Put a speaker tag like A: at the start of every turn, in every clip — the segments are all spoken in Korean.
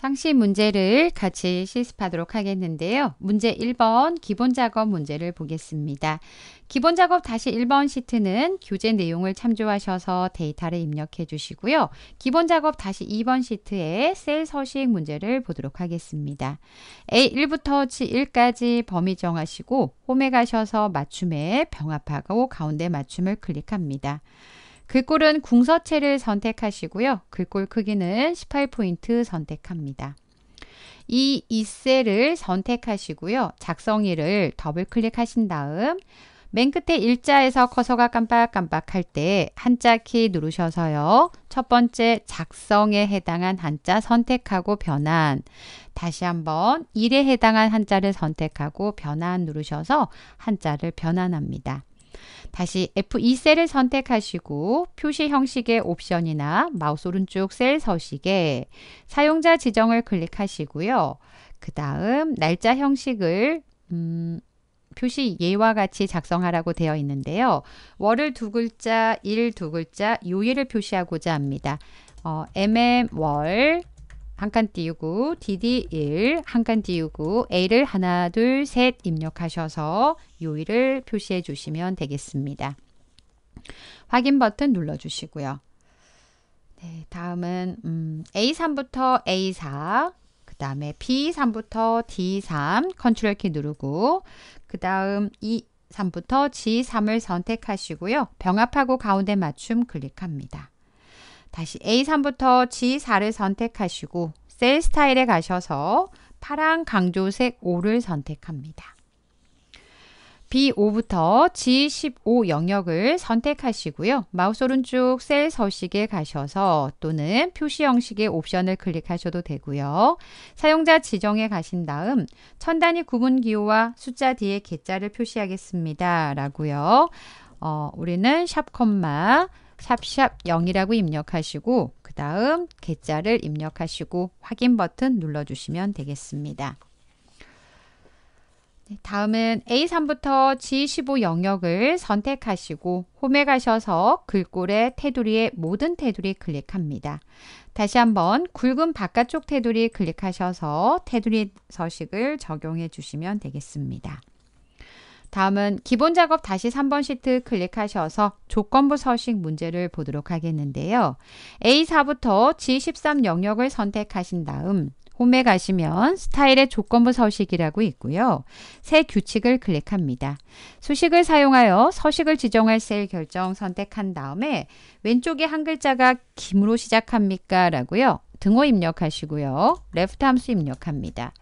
A: 상시 문제를 같이 실습하도록 하겠는데요. 문제 1번 기본 작업 문제를 보겠습니다. 기본 작업 다시 1번 시트는 교재 내용을 참조하셔서 데이터를 입력해 주시고요. 기본 작업 다시 2번 시트에 셀 서식 문제를 보도록 하겠습니다. A1부터 G1까지 범위 정하시고 홈에 가셔서 맞춤에 병합하고 가운데 맞춤을 클릭합니다. 글꼴은 궁서체를 선택하시고요. 글꼴 크기는 18포인트 선택합니다. 이 2셀을 선택하시고요. 작성일을 더블 클릭하신 다음 맨 끝에 일자에서 커서가 깜빡깜빡할 때 한자 키 누르셔서요. 첫 번째 작성에 해당한 한자 선택하고 변환 다시 한번 일에 해당한 한자를 선택하고 변환 누르셔서 한자를 변환합니다. 다시 F2셀을 e 선택하시고 표시 형식의 옵션이나 마우스 오른쪽 셀 서식에 사용자 지정을 클릭하시고요. 그 다음 날짜 형식을 음, 표시 예와 같이 작성하라고 되어 있는데요. 월을 두 글자, 일 두 글자, 요일을 표시하고자 합니다. 어, mm 월 한칸 띄우고 DD1 한 칸 띄우고 A를 하나 둘셋 입력하셔서 요일을 표시해 주시면 되겠습니다. 확인 버튼 눌러 주시고요. 네, 다음은 음, A3부터 A4 그 다음에 B3부터 D3 컨트롤 키 누르고 그 다음 E3부터 G3을 선택하시고요. 병합하고 가운데 맞춤 클릭합니다. 다시 A3부터 G4를 선택하시고 셀 스타일에 가셔서 파란 강조색 5를 선택합니다. B5부터 G15 영역을 선택하시고요. 마우스 오른쪽 셀 서식에 가셔서 또는 표시 형식의 옵션을 클릭하셔도 되고요. 사용자 지정에 가신 다음 천 단위 구분 기호와 숫자 뒤에 개자를 표시하겠습니다. 라고요. 어, 우리는 샵 콤마 샵샵 0이라고 입력하시고 그 다음 계좌를 입력하시고 확인 버튼 눌러주시면 되겠습니다. 네, 다음은 A3부터 G15 영역을 선택하시고 홈에 가셔서 글꼴의 테두리의 모든 테두리 클릭합니다. 다시 한번 굵은 바깥쪽 테두리 클릭하셔서 테두리 서식을 적용해 주시면 되겠습니다. 다음은 기본 작업 다시 3번 시트 클릭하셔서 조건부 서식 문제를 보도록 하겠는데요. A4부터 G13 영역을 선택하신 다음 홈에 가시면 스타일의 조건부 서식이라고 있고요. 새 규칙을 클릭합니다. 수식을 사용하여 서식을 지정할 셀 결정 선택한 다음에 왼쪽에 한 글자가 김으로 시작합니까? 라고요. 등호 입력하시고요. 레프트 함수 입력합니다.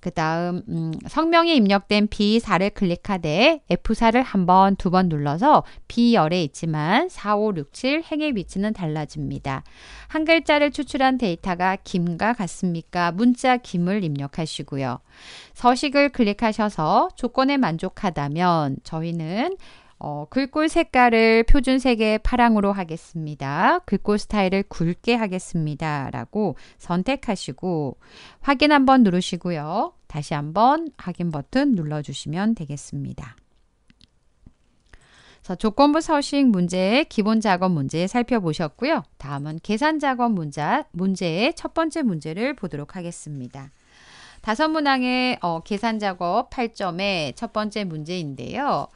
A: 그 다음 음, 성명이 입력된 B4를 클릭하되 F4를 한 번, 두 번 눌러서 B열에 있지만 4, 5, 6, 7 행의 위치는 달라집니다. 한 글자를 추출한 데이터가 김과 같습니까? 문자 김을 입력하시고요. 서식을 클릭하셔서 조건에 만족하다면 저희는 어, 글꼴 색깔을 표준색의 파랑으로 하겠습니다. 글꼴 스타일을 굵게 하겠습니다. 라고 선택하시고 확인 한번 누르시고요. 다시 한번 확인 버튼 눌러주시면 되겠습니다. 자, 조건부 서식 문제의 기본 작업 문제 살펴보셨고요. 다음은 계산 작업 문제, 문제의 첫 번째 문제를 보도록 하겠습니다. 다섯 문항의 어, 계산 작업 8점의 첫 번째 문제인데요.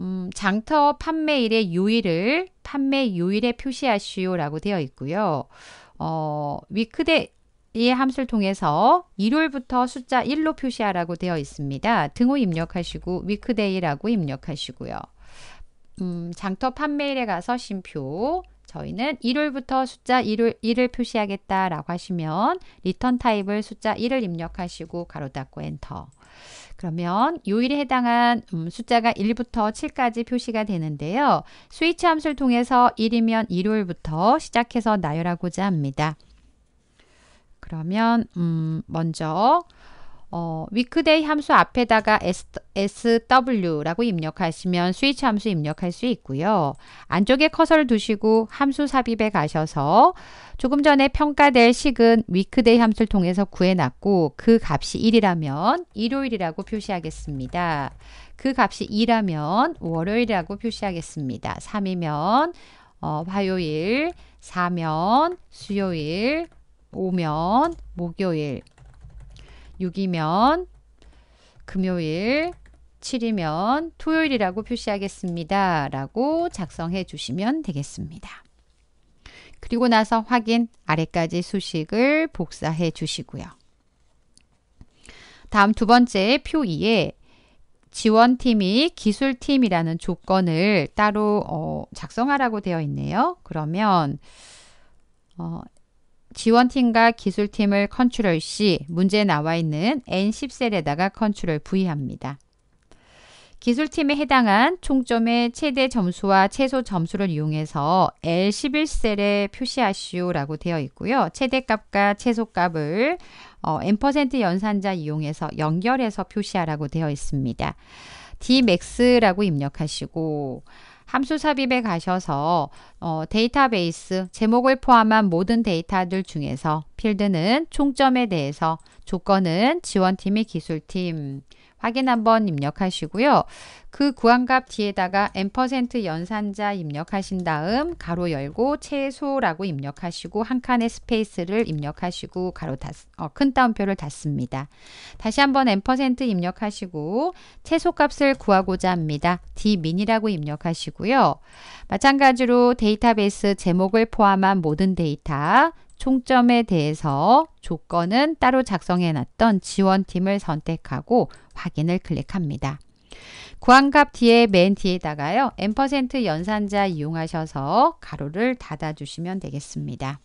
A: 음, 장터 판매일의 요일을 판매 요일에 표시하시오라고 되어 있고요. 어, 위크데이 함수를 통해서 일요일부터 숫자 1로 표시하라고 되어 있습니다. 등호 입력하시고 위크데이라고 입력하시고요. 음, 장터 판매일에 가서 심표 저희는 일요일부터 숫자 1을, 1을 표시하겠다라고 하시면 리턴 타입을 숫자 1을 입력하시고 가로 닫고 엔터 그러면 요일에 해당한 음, 숫자가 1부터 7까지 표시가 되는데요. 스위치 함수를 통해서 1이면 일요일부터 시작해서 나열하고자 합니다. 그러면 음, 먼저 어, 위크데이 함수 앞에다가 SW라고 입력하시면 스위치 함수 입력할 수 있고요. 안쪽에 커서를 두시고 함수 삽입에 가셔서 조금 전에 평가될 식은 위크데이 함수를 통해서 구해놨고 그 값이 1이라면 일요일이라고 표시하겠습니다. 그 값이 2라면 월요일이라고 표시하겠습니다. 3이면 어, 화요일, 4면 수요일, 5면 목요일 6이면 금요일, 7이면 토요일이라고 표시하겠습니다. 라고 작성해 주시면 되겠습니다. 그리고 나서 확인 아래까지 수식을 복사해 주시고요. 다음 두 번째 표 2에 지원팀이 기술팀이라는 조건을 따로 어, 작성하라고 되어 있네요. 그러면 어, 지원팀과 기술팀을 컨트롤 C, 문제에 나와 있는 N10셀에다가 컨트롤 V 합니다. 기술팀에 해당한 총점의 최대 점수와 최소 점수를 이용해서 L11셀에 표시하시오 라고 되어 있고요. 최대값과 최소값을 어, n% 연산자 이용해서 연결해서 표시하라고 되어 있습니다. dmax라고 입력하시고 함수 삽입에 가셔서 어, 데이터베이스 제목을 포함한 모든 데이터들 중에서 필드는 총점에 대해서 조건은 지원팀이 기술팀 확인 한번 입력하시고요. 그 구한값 뒤에다가 n% 연산자 입력하신 다음 가로 열고 최소라고 입력하시고 한 칸의 스페이스를 입력하시고 가로 닫, 어, 큰 따옴표를 닫습니다. 다시 한번 n% 입력하시고 최소값을 구하고자 합니다. dmin이라고 입력하시고요. 마찬가지로 데이터베이스 제목을 포함한 모든 데이터 총점에 대해서 조건은 따로 작성해 놨던 지원팀을 선택하고 확인을 클릭합니다. 구한값 뒤에 맨 뒤에다가요. n% 연산자 이용하셔서 가로를 닫아 주시면 되겠습니다.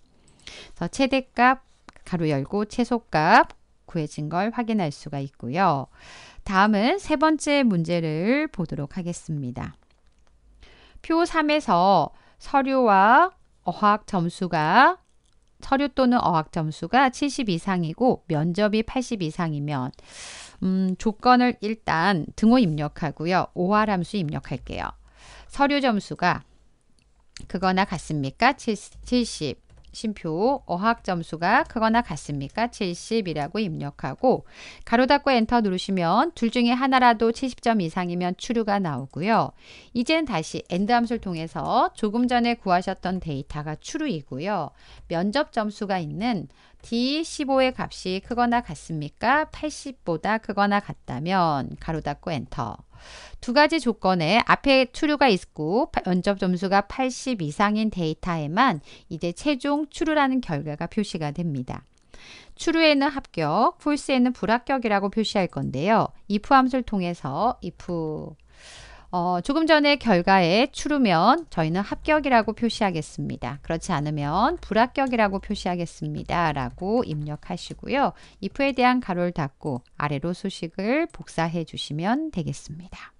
A: 그래서 최대값 가로 열고 최소값 구해진 걸 확인할 수가 있고요. 다음은 세 번째 문제를 보도록 하겠습니다. 표 3에서 서류와 어학 점수가 서류 또는 어학 점수가 70 이상이고 면접이 80 이상이면 음, 조건을 일단 등호 입력하고요. 오활함수 입력할게요. 서류 점수가 그거나 같습니까? 70. 심표 어학 점수가 크거나 같습니까? 70이라고 입력하고 가로 닫고 엔터 누르시면 둘 중에 하나라도 70점 이상이면 추류가 나오고요. 이젠 다시 엔드 함수를 통해서 조금 전에 구하셨던 데이터가 추류이고요. 면접 점수가 있는 D15의 값이 크거나 같습니까? 80보다 크거나 같다면 가로 닫고 엔터 두 가지 조건에 앞에 추류가 있고 면접 점수가 80 이상인 데이터에만 이제 최종 추류라는 결과가 표시가 됩니다. 추루에는 합격, 풀스에는 불합격이라고 표시할 건데요. if 함수를 통해서 if 어, 조금 전에 결과에 추르면 저희는 합격이라고 표시하겠습니다. 그렇지 않으면 불합격이라고 표시하겠습니다. 라고 입력하시고요. if에 대한 가로를 닫고 아래로 수식을 복사해 주시면 되겠습니다.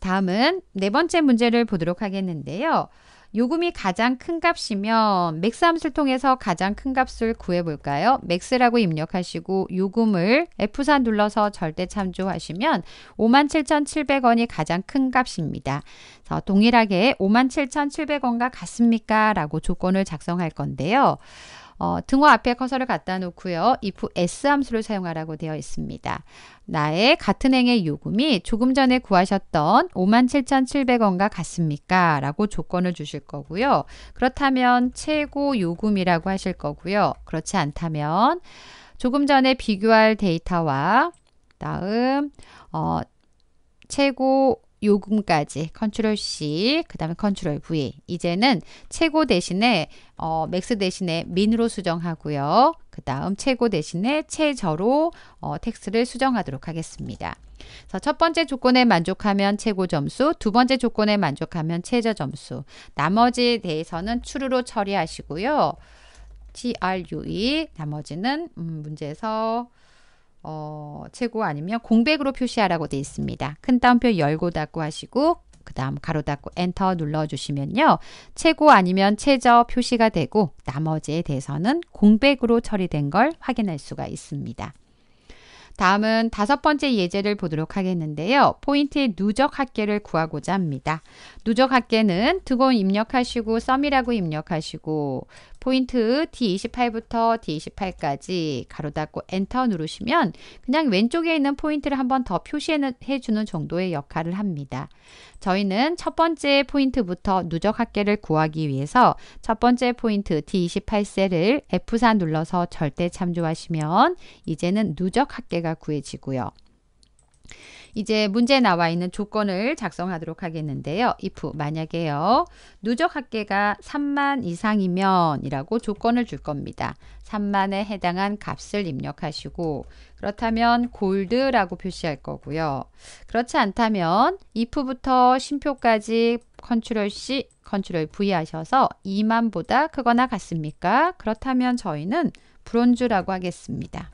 A: 다음은 네 번째 문제를 보도록 하겠는데요. 요금이 가장 큰 값이면 맥스 함수를 통해서 가장 큰 값을 구해볼까요? 맥스라고 입력하시고 요금을 F4 눌러서 절대 참조하시면 57,700원이 가장 큰 값입니다. 그래서 동일하게 57,700원과 같습니까? 라고 조건을 작성할 건데요. 어, 등호 앞에 커서를 갖다 놓고요. if s 함수를 사용하라고 되어 있습니다. 나의 같은 행의 요금이 조금 전에 구하셨던 57,700원과 같습니까? 라고 조건을 주실 거고요. 그렇다면 최고 요금이라고 하실 거고요. 그렇지 않다면 조금 전에 비교할 데이터와 다음 어, 최고 요금까지 컨트롤 C, 그 다음에 컨트롤 V. 이제는 최고 대신에 어, 맥스 대신에 민으로 수정하고요. 그 다음 최고 대신에 최저로 어, 텍스를 수정하도록 하겠습니다. 그래서 첫 번째 조건에 만족하면 최고 점수, 두 번째 조건에 만족하면 최저 점수. 나머지에 대해서는 추루로 처리하시고요. TRUE 나머지는 음, 문제에서 어, 최고 아니면 공백으로 표시하라고 되어 있습니다. 큰 따옴표 열고 닫고 하시고 그 다음 가로 닫고 엔터 눌러주시면요. 최고 아니면 최저 표시가 되고 나머지에 대해서는 공백으로 처리된 걸 확인할 수가 있습니다. 다음은 다섯 번째 예제를 보도록 하겠는데요. 포인트의 누적 합계를 구하고자 합니다. 누적 합계는 두고 입력하시고 썸이라고 입력하시고 포인트 D28부터 D28까지 가로 닫고 엔터 누르시면 그냥 왼쪽에 있는 포인트를 한 번 더 표시해 주는 정도의 역할을 합니다. 저희는 첫 번째 포인트부터 누적 합계를 구하기 위해서 첫 번째 포인트 D28셀을 F4 눌러서 절대 참조하시면 이제는 누적 합계가 구해지고요. 이제 문제에 나와 있는 조건을 작성하도록 하겠는데요. if 만약에요. 누적 합계가 3만 이상이면 이라고 조건을 줄 겁니다. 3만에 해당한 값을 입력하시고 그렇다면 골드라고 표시할 거고요. 그렇지 않다면 if부터 심표까지 컨트롤 C, 컨트롤 V 하셔서 2만보다 크거나 같습니까? 그렇다면 저희는 브론즈라고 하겠습니다.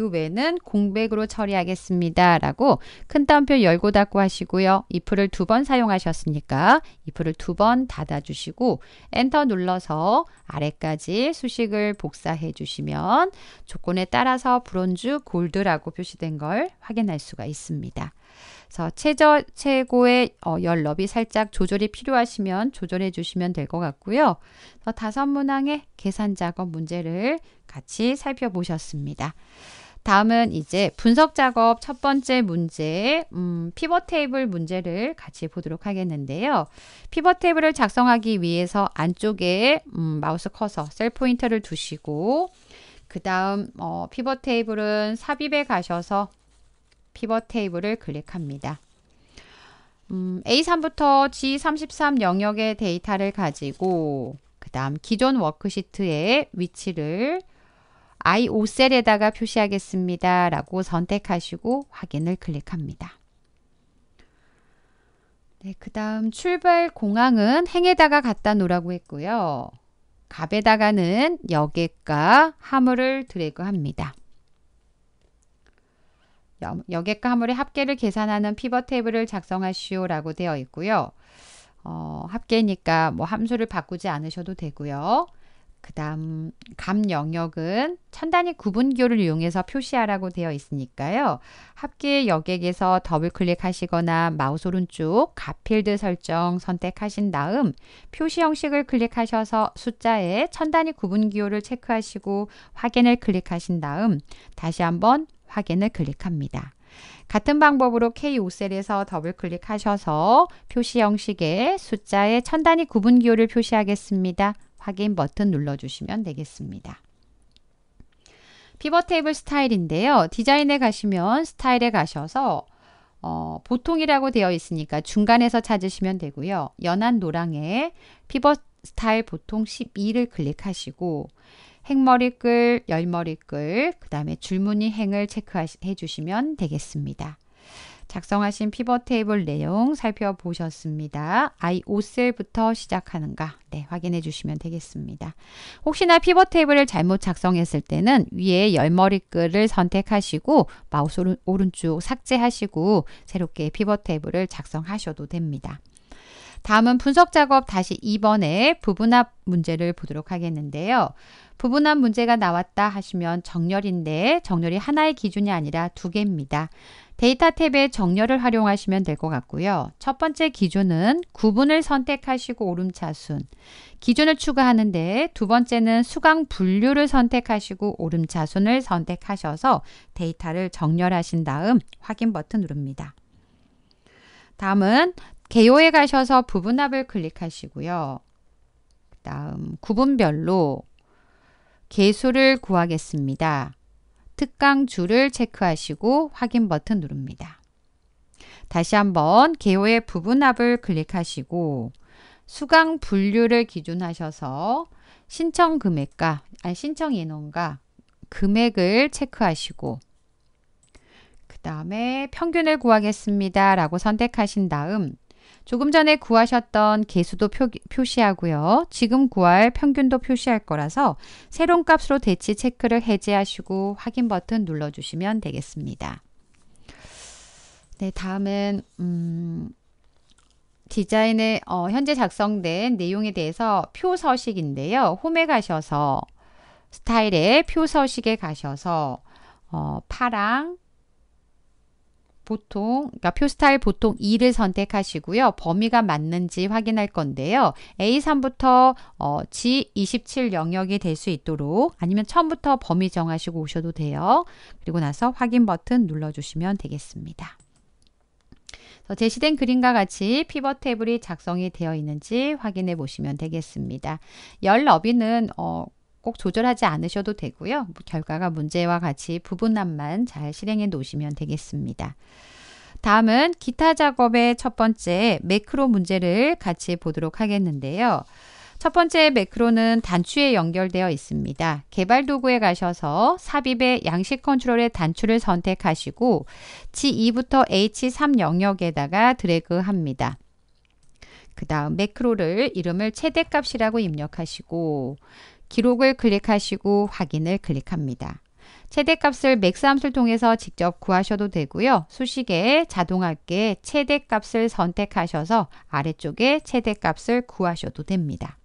A: 그 외는 공백으로 처리하겠습니다. 라고 큰 따옴표 열고 닫고 하시고요. if를 두 번 사용하셨으니까 if를 두 번 닫아주시고 엔터 눌러서 아래까지 수식을 복사해 주시면 조건에 따라서 브론즈 골드라고 표시된 걸 확인할 수가 있습니다. 그래서 최저 최고의 어, 열 너비 살짝 조절이 필요하시면 조절해 주시면 될 것 같고요. 다섯 문항의 계산 작업 문제를 같이 살펴보셨습니다. 다음은 이제 분석 작업 첫 번째 문제, 음, 피벗 테이블 문제를 같이 보도록 하겠는데요. 피벗 테이블을 작성하기 위해서 안쪽에 음, 마우스 커서 셀 포인터를 두시고 그 다음 어, 피벗 테이블은 삽입에 가셔서 피벗 테이블을 클릭합니다. 음, A3부터 G33 영역의 데이터를 가지고 그 다음 기존 워크시트의 위치를 I5셀에다가 표시하겠습니다. 라고 선택하시고 확인을 클릭합니다. 네, 그 다음 출발 공항은 행에다가 갖다 놓으라고 했고요. 갑에다가는 여객과 화물을 드래그합니다. 여객과 화물의 합계를 계산하는 피벗 테이블을 작성하시오 라고 되어 있고요. 어, 합계니까 뭐 함수를 바꾸지 않으셔도 되고요. 그 다음 감 영역은 천단위 구분교를 이용해서 표시하라고 되어 있으니까요. 합계 여객에서 더블 클릭하시거나 마우스 오른쪽 가필드 설정 선택하신 다음 표시 형식을 클릭하셔서 숫자에 천단위 구분기호를 체크하시고 확인을 클릭하신 다음 다시 한번 확인을 클릭합니다. 같은 방법으로 K5셀에서 더블 클릭하셔서 표시 형식에 숫자에 천단위 구분기호를 표시하겠습니다. 확인 버튼 눌러주시면 되겠습니다. 피벗 테이블 스타일인데요. 디자인에 가시면 스타일에 가셔서 어, 보통이라고 되어 있으니까 중간에서 찾으시면 되고요. 연한 노랑에 피벗 스타일 보통 12를 클릭하시고 행머리글, 열머리글, 그 다음에 줄무늬 행을 체크해 주시면 되겠습니다. 작성하신 피벗 테이블 내용 살펴보셨습니다. iO셀부터 시작하는가? 네, 확인해 주시면 되겠습니다. 혹시나 피벗 테이블을 잘못 작성했을 때는 위에 열머리 글을 선택하시고 마우스 오른쪽 삭제하시고 새롭게 피벗 테이블을 작성하셔도 됩니다. 다음은 분석 작업 다시 2번에 부분합 문제를 보도록 하겠는데요. 부분합 문제가 나왔다 하시면 정렬인데 정렬이 하나의 기준이 아니라 두 개입니다. 데이터 탭의 정렬을 활용하시면 될 것 같고요. 첫 번째 기준은 구분을 선택하시고 오름차순, 기준을 추가하는데 두 번째는 수강 분류를 선택하시고 오름차순을 선택하셔서 데이터를 정렬하신 다음 확인 버튼 누릅니다. 다음은 개요에 가셔서 부분합을 클릭하시고요. 그 다음 구분별로 개수를 구하겠습니다. 특강 줄을 체크하시고 확인 버튼 누릅니다. 다시 한번 개요의 부분합을 클릭하시고 수강 분류를 기준하셔서 신청 금액과 아니 신청 인원과 금액을 체크하시고 그 다음에 평균을 구하겠습니다 라고 선택하신 다음 조금 전에 구하셨던 개수도 표, 시하고요 지금 구할 평균도 표시할 거라서 새로운 값으로 대치 체크를 해제하시고 확인 버튼 눌러주시면 되겠습니다. 네, 다음은 음, 디자인의 어, 현재 작성된 내용에 대해서 표 서식인데요. 홈에 가셔서 스타일의 표 서식에 가셔서 어, 파랑, 보통, 그러니까 표 스타일 보통 2를 선택하시고요. 범위가 맞는지 확인할 건데요. A3부터 어, G27 영역이 될 수 있도록 아니면 처음부터 범위 정하시고 오셔도 돼요. 그리고 나서 확인 버튼 눌러주시면 되겠습니다. 제시된 그림과 같이 피벗 탭이 작성이 되어 있는지 확인해 보시면 되겠습니다. 열 너비는 어, 꼭 조절하지 않으셔도 되고요. 뭐 결과가 문제와 같이 부분만잘 실행해 놓으시면 되겠습니다. 다음은 기타 작업의 첫 번째 매크로 문제를 같이 보도록 하겠는데요. 첫 번째 매크로는 단추에 연결되어 있습니다. 개발 도구에 가셔서 삽입의 양식 컨트롤의 단추를 선택하시고 G2부터 H3 영역에다가 드래그합니다. 그 다음 매크로를 이름을 최대값이라고 입력하시고 기록을 클릭하시고 확인을 클릭합니다. 최대값을 맥스함수를 통해서 직접 구하셔도 되고요. 수식에 자동할게 최대값을 선택하셔서 아래쪽에 최대값을 구하셔도 됩니다.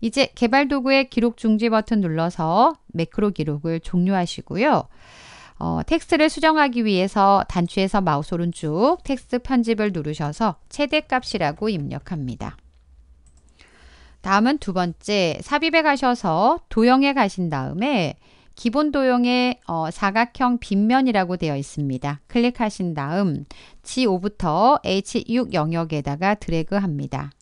A: 이제 개발 도구의 기록 중지 버튼 눌러서 매크로 기록을 종료하시고요. 어, 텍스트를 수정하기 위해서 단추에서 마우스 오른쪽 텍스트 편집을 누르셔서 최대값이라고 입력합니다. 다음은 두 번째 삽입에 가셔서 도형에 가신 다음에 기본 도형의 어, 사각형 빗면이라고 되어 있습니다. 클릭하신 다음 G5부터 H6 영역에다가 드래그합니다.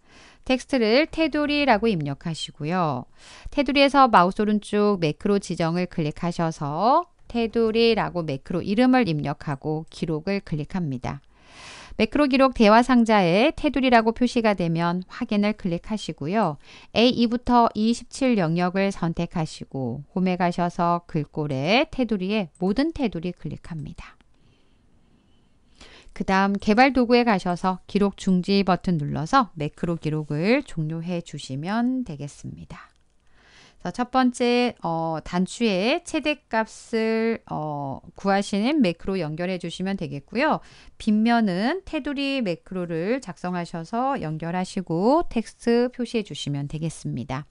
A: 텍스트를 테두리라고 입력하시고요. 테두리에서 마우스 오른쪽 매크로 지정을 클릭하셔서 테두리라고 매크로 이름을 입력하고 기록을 클릭합니다. 매크로 기록 대화 상자에 테두리라고 표시가 되면 확인을 클릭하시고요. A2부터 27 영역을 선택하시고 홈에 가셔서 글꼴에 테두리에 모든 테두리 클릭합니다. 그 다음 개발 도구에 가셔서 기록 중지 버튼 눌러서 매크로 기록을 종료해 주시면 되겠습니다. 첫 번째 어, 단추의 최대값을 어, 구하시는 매크로 연결해 주시면 되겠고요. 빗면은 테두리 매크로를 작성하셔서 연결하시고 텍스트 표시해 주시면 되겠습니다.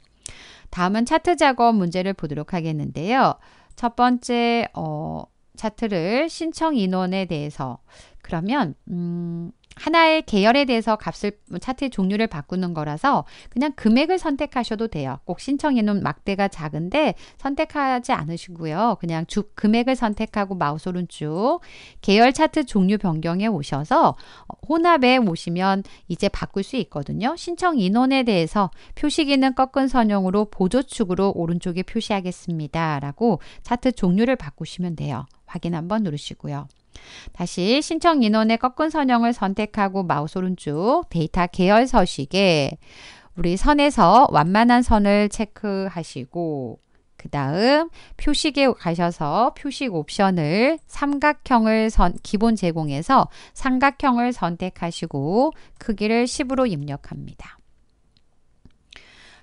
A: 다음은 차트 작업 문제를 보도록 하겠는데요. 첫 번째 어, 차트를 신청 인원에 대해서 그러면 음, 하나의 계열에 대해서 값을 차트의 종류를 바꾸는 거라서 그냥 금액을 선택하셔도 돼요. 꼭 신청해 놓은 막대가 작은데 선택하지 않으시고요. 그냥 주 금액을 선택하고 마우스 오른쪽 계열 차트 종류 변경에 오셔서 혼합에 오시면 이제 바꿀 수 있거든요. 신청 인원에 대해서 표시 기능 꺾은 선형으로 보조축으로 오른쪽에 표시하겠습니다. 라고 차트 종류를 바꾸시면 돼요. 확인 한번 누르시고요. 다시 신청 인원의 꺾은 선형을 선택하고 마우스 오른쪽 데이터 계열 서식에 우리 선에서 완만한 선을 체크하시고 그 다음 표식에 가셔서 표식 옵션을 삼각형을 선, 기본 제공해서 삼각형을 선택하시고 크기를 10으로 입력합니다.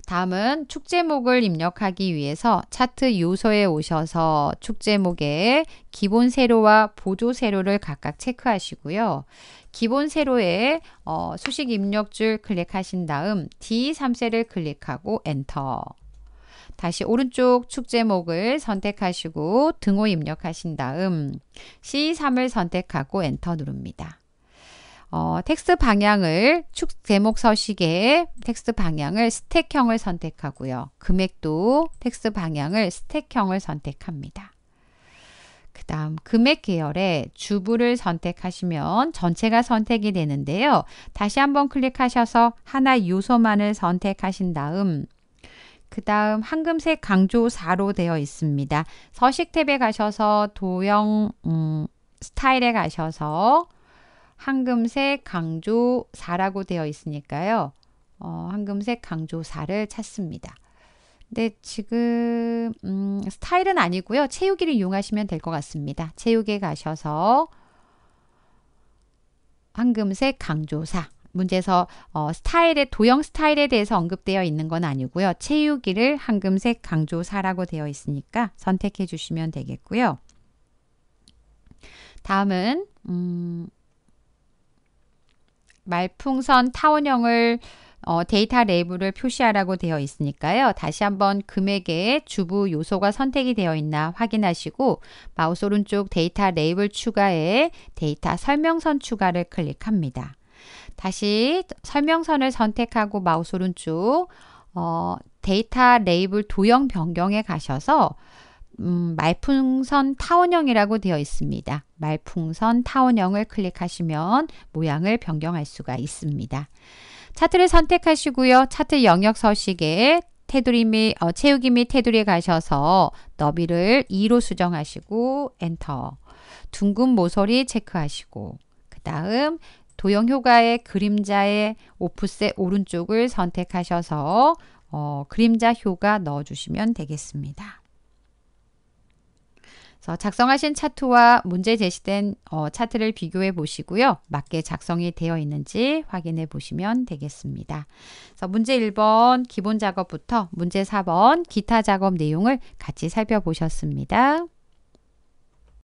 A: 다음은 축제목을 입력하기 위해서 차트 요소에 오셔서 축제목에 기본 세로와 보조 세로를 각각 체크하시고요. 기본 세로에 어, 수식 입력줄 클릭하신 다음 D3셀을 클릭하고 엔터 다시 오른쪽 축제목을 선택하시고 등호 입력하신 다음 C3을 선택하고 엔터 누릅니다. 어, 텍스트 방향을 축 제목 서식의 텍스트 방향을 스택형을 선택하고요. 금액도 텍스트 방향을 스택형을 선택합니다. 그 다음 금액 계열에 주부를 선택하시면 전체가 선택이 되는데요. 다시 한번 클릭하셔서 하나 요소만을 선택하신 다음 그 다음 황금색 강조 4로 되어 있습니다. 서식 탭에 가셔서 도형 음, 스타일에 가셔서 황금색 강조 4라고 되어 있으니까요. 어, 황금색 강조 4를 찾습니다. 근데 지금 음, 스타일은 아니고요. 채우기를 이용하시면 될 것 같습니다. 채우기에 가셔서 황금색 강조사 문제에서 어, 스타일의 도형 스타일에 대해서 언급되어 있는 건 아니고요. 채우기를 황금색 강조사라고 되어 있으니까 선택해 주시면 되겠고요. 다음은 음, 말풍선 타원형을 어, 데이터 레이블을 표시하라고 되어 있으니까요. 다시 한번 금액의 주부 요소가 선택이 되어 있나 확인하시고 마우스 오른쪽 데이터 레이블 추가에 데이터 설명선 추가를 클릭합니다. 다시 설명선을 선택하고 마우스 오른쪽 어, 데이터 레이블 도형 변경에 가셔서 음, 말풍선 타원형이라고 되어 있습니다. 말풍선 타원형을 클릭하시면 모양을 변경할 수가 있습니다. 차트를 선택하시고요. 차트 영역 서식에 테두리 및 어, 채우기 및 테두리에 가셔서 너비를 2로 수정하시고 엔터 둥근 모서리 체크하시고 그 다음 도형 효과의 그림자의 오프셋 오른쪽을 선택하셔서 어, 그림자 효과 넣어주시면 되겠습니다. 작성하신 차트와 문제 제시된 어, 차트를 비교해 보시고요. 맞게 작성이 되어 있는지 확인해 보시면 되겠습니다. 그래서 문제 1번 기본 작업부터 문제 4번 기타 작업 내용을 같이 살펴보셨습니다.